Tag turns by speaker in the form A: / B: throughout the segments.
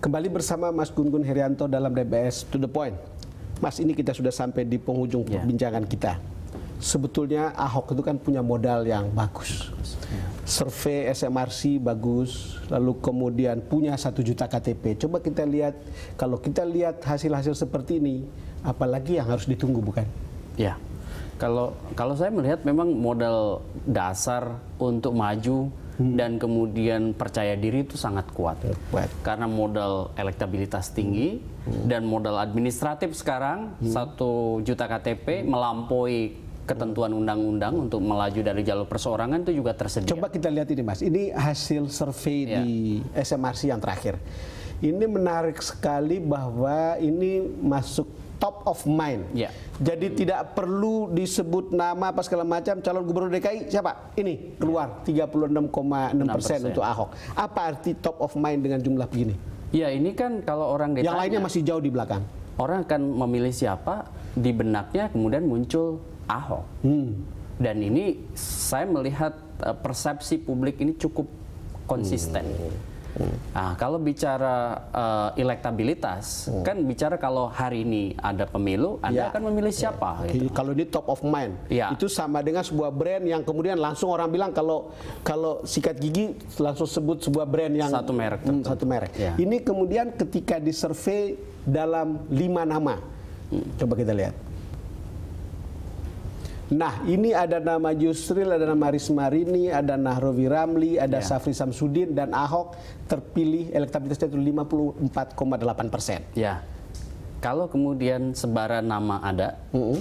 A: Kembali bersama Mas Gun Gun Herianto dalam DBS To The Point. Mas, ini kita sudah sampai di penghujung yeah. perbincangan kita. Sebetulnya Ahok itu kan punya modal yang bagus. Survei SMRC bagus, lalu kemudian punya satu juta KTP. Coba kita lihat, kalau kita lihat hasil-hasil seperti ini, apalagi yang harus ditunggu bukan?
B: Ya, kalau kalau saya melihat memang modal dasar untuk maju Hmm. dan kemudian percaya diri itu sangat kuat. kuat. Karena modal elektabilitas tinggi hmm. dan modal administratif sekarang hmm. satu hmm. juta KTP melampaui ketentuan undang-undang untuk melaju dari jalur perseorangan itu juga tersedia. Coba kita lihat ini Mas, ini
A: hasil survei ya. di SMRC yang terakhir. Ini menarik sekali bahwa ini masuk top of mind. Ya. Jadi hmm. tidak perlu disebut nama apa segala macam calon gubernur DKI siapa? Ini keluar 36,6 persen untuk
B: Ahok. Apa arti top of mind dengan jumlah begini? Ya ini kan kalau orang ditanya, yang lainnya masih jauh di belakang. Orang akan memilih siapa di benaknya kemudian muncul Ahok. Hmm. Dan ini saya melihat eh, persepsi publik ini cukup konsisten. Hmm Nah, kalau bicara uh, elektabilitas, hmm. kan bicara kalau hari ini ada pemilu, Anda ya. akan memilih siapa? Ya. Gitu.
A: Kalau ini top of mind, ya. itu sama dengan sebuah brand yang kemudian langsung orang bilang kalau kalau sikat gigi langsung sebut sebuah brand yang satu merek, Hmm, satu merek. Ya. Ini kemudian ketika disurvey dalam lima nama, hmm. coba kita lihat Nah, ini ada nama Yusril, ada nama Rini, ada Nahrawi Ramli, ada yeah. Safri Samsudin dan Ahok terpilih elektabilitasnya itu 54,8 persen.
B: Ya, kalau kemudian sebaran nama ada mm -hmm.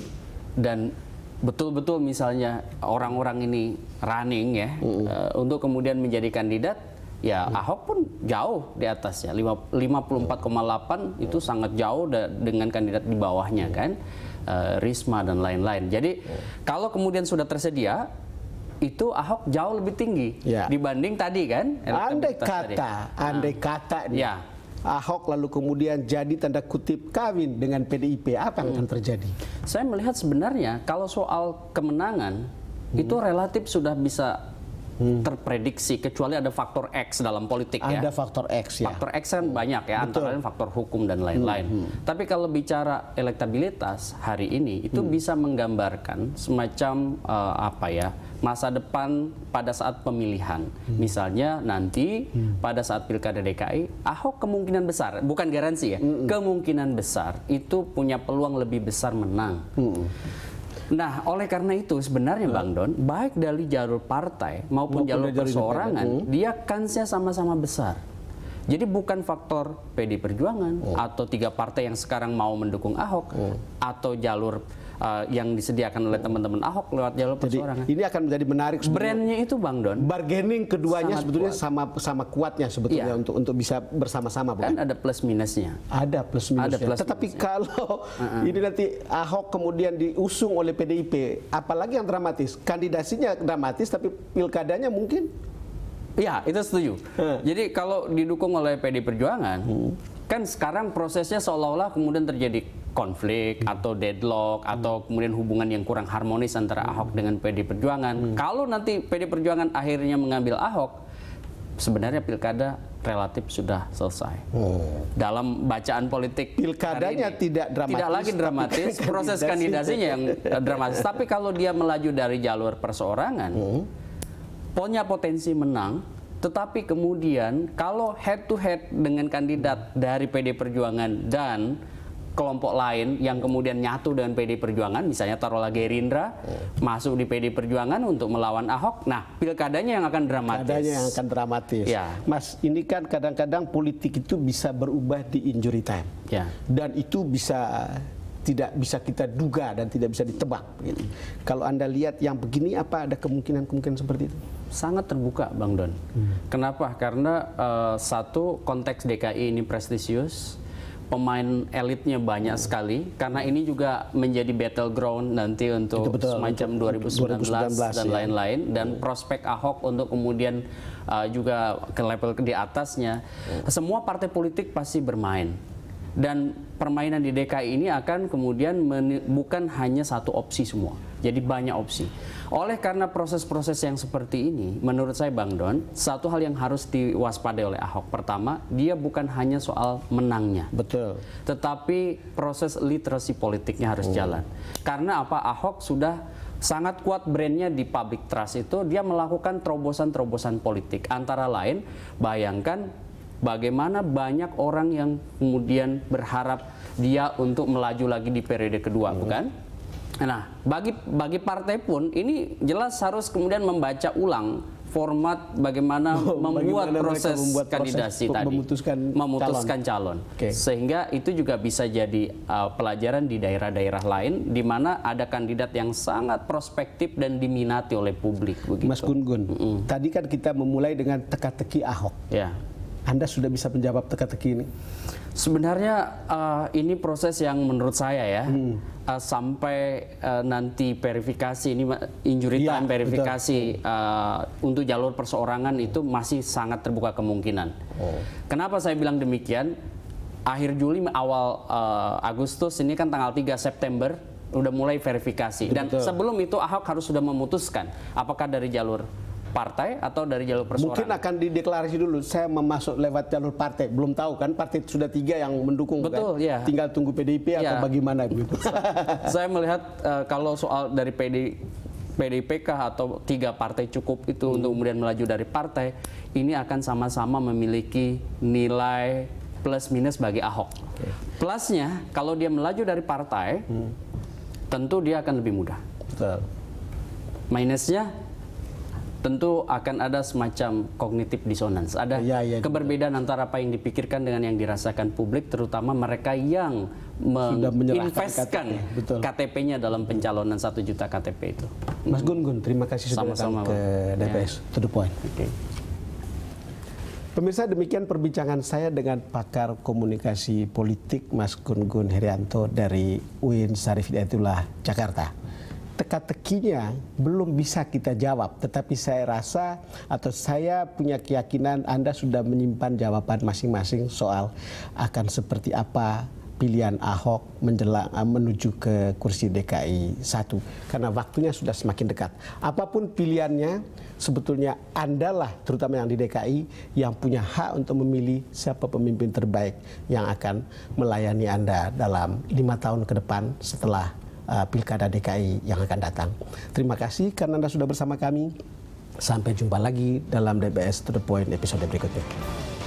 B: dan betul-betul misalnya orang-orang ini running ya mm -hmm. uh, untuk kemudian menjadi kandidat, ya hmm. Ahok pun jauh di atas atasnya 54,8 hmm. itu sangat jauh dengan kandidat di bawahnya mm. kan uh, Risma dan lain-lain. Jadi ya. kalau kemudian sudah tersedia itu Ahok jauh lebih tinggi ya. dibanding tadi kan? Nah. Andai kata, tadi. andai nah. kata nih. Ya.
A: Ahok lalu kemudian jadi tanda
B: kutip kawin dengan PDIP, apa yang hmm. akan terjadi? Saya melihat sebenarnya kalau soal kemenangan hmm. itu relatif sudah bisa hmm. terprediksi kecuali ada faktor X dalam politik ada ya. Ada
A: faktor X ya. Faktor
B: X kan banyak ya, Betul. antara lain faktor hukum dan lain-lain. Hmm. hmm. Tapi kalau bicara elektabilitas hari ini itu hmm. bisa menggambarkan semacam uh, apa ya? masa depan pada saat pemilihan. Hmm. Misalnya nanti hmm. pada saat Pilkada DKI Ahok kemungkinan besar, bukan garansi ya, hmm. kemungkinan besar itu punya peluang lebih besar menang. Hmm. Nah, oleh karena itu sebenarnya iya. Bang Don, baik dari jalur partai maupun, maupun jalur perseorangan, dia kansnya sama-sama besar. Jadi bukan faktor PD Perjuangan oh. atau tiga partai yang sekarang mau mendukung Ahok oh. atau jalur uh, yang disediakan oleh teman-teman Ahok lewat jalur perseorangan. Jadi, ini akan menjadi menarik. Brandnya itu Bang Don. Bargaining keduanya Sangat sebetulnya kuat.
A: sama sama kuatnya sebetulnya ya. untuk untuk bisa bersama-sama. Kan ada plus minusnya. Ada plus minusnya. Ada plus Tetapi minusnya. kalau uh -uh. ini nanti Ahok kemudian diusung oleh PDIP, apalagi yang dramatis, kandidasinya dramatis tapi pilkadanya mungkin
B: Ya, itu setuju. Hmm. Jadi kalau didukung oleh PD Perjuangan, hmm. kan sekarang prosesnya seolah-olah kemudian terjadi konflik atau deadlock atau kemudian hubungan yang kurang harmonis antara Ahok dengan PD Perjuangan. Hmm. Kalau nanti PD Perjuangan akhirnya mengambil Ahok, sebenarnya pilkada relatif sudah selesai. Oh. Dalam bacaan politik pilkadanya ini, tidak dramatis. Tidak lagi dramatis, proses kandidasinya yang eh, dramatis. Tapi kalau dia melaju dari jalur perseorangan, hmm. punya potensi menang, tetapi kemudian kalau head to head dengan kandidat dari PD Perjuangan dan kelompok lain yang kemudian nyatu dengan PD Perjuangan, misalnya taruhlah Gerindra hmm. masuk di PD Perjuangan untuk melawan Ahok. Nah, pilkadanya yang akan dramatis. Pilkadanya yang akan dramatis. Ya.
A: Mas, ini kan kadang-kadang politik itu bisa berubah di injury time. Ya. Dan itu bisa tidak bisa kita duga dan tidak bisa ditebak. Gitu. Kalau Anda lihat yang begini, apa ada kemungkinan-kemungkinan seperti itu? Sangat terbuka, Bang Don. Hmm.
B: Kenapa? Karena uh, satu konteks DKI ini prestisius pemain elitnya banyak hmm. sekali karena ini juga menjadi battleground nanti untuk betul, semacam 2019, 2019 dan ya. lain-lain ya. dan iya. prospek Ahok untuk kemudian uh, juga ke level di atasnya hmm. semua partai politik pasti bermain dan permainan di DKI ini akan kemudian bukan hanya satu opsi semua jadi banyak opsi oleh karena proses-proses yang seperti ini, menurut saya Bang Don, satu hal yang harus diwaspadai oleh Ahok pertama, dia bukan hanya soal menangnya. Betul. Tetapi proses literasi politiknya harus oh. jalan. Karena apa? Ahok sudah sangat kuat brandnya di public trust itu dia melakukan terobosan-terobosan politik antara lain bayangkan bagaimana banyak orang yang kemudian berharap dia untuk melaju lagi di periode kedua hmm. bukan Nah, bagi bagi partai pun ini jelas harus kemudian membaca ulang format bagaimana oh, membuat bagaimana proses membuat kandidasi proses tadi memutuskan memutuskan calon, calon. Okay. sehingga itu juga bisa jadi uh, pelajaran di daerah-daerah lain di mana ada kandidat yang sangat prospektif dan diminati oleh publik begitu. Mas Gun Gun, mm -hmm.
A: tadi kan kita memulai dengan teka-teki Ahok. Yeah anda sudah bisa menjawab teka-teki ini?
B: Sebenarnya uh, ini proses yang menurut saya ya hmm. uh, sampai uh, nanti verifikasi ini injury iya, time ya, verifikasi uh, untuk jalur perseorangan itu masih sangat terbuka kemungkinan. Oh. Kenapa saya bilang demikian? Akhir Juli awal uh, Agustus ini kan tanggal 3 September udah mulai verifikasi dan sebelum itu Ahok harus sudah memutuskan apakah dari jalur partai atau dari jalur persoarangan? Mungkin
A: akan dideklarasi dulu. Saya memasuk lewat jalur partai. Belum tahu kan partai sudah tiga yang mendukung. Kan? Betul, kan? ya. Tinggal tunggu PDIP ya. atau iya. bagaimana gitu.
B: saya melihat uh, kalau soal dari PD PDIPK atau tiga partai cukup itu hmm. untuk kemudian melaju dari partai ini akan sama-sama memiliki nilai plus minus bagi Ahok. Okay. Plusnya kalau dia melaju dari partai hmm. tentu dia akan lebih mudah. Betul. Minusnya tentu akan ada semacam kognitif disonans. Ada ya, ya, keberbedaan betul. antara apa yang dipikirkan dengan yang dirasakan publik, terutama mereka yang menginvestkan KTP-nya KTP dalam pencalonan satu juta KTP itu.
A: Mas Gun Gun, terima kasih sudah datang ke DPS. Ya. To the point. Okay. Pemirsa demikian perbincangan saya dengan pakar komunikasi politik Mas Gun Gun Herianto dari UIN Sarifin Aitullah, Jakarta teka-tekinya belum bisa kita jawab, tetapi saya rasa atau saya punya keyakinan Anda sudah menyimpan jawaban masing-masing soal akan seperti apa pilihan Ahok menjelang eh, menuju ke kursi DKI 1 karena waktunya sudah semakin dekat. Apapun pilihannya, sebetulnya Andalah terutama yang di DKI yang punya hak untuk memilih siapa pemimpin terbaik yang akan melayani Anda dalam lima tahun ke depan setelah uh, Pilkada DKI yang akan datang. Terima kasih karena Anda sudah bersama kami. Sampai jumpa lagi dalam DBS To The Point episode berikutnya.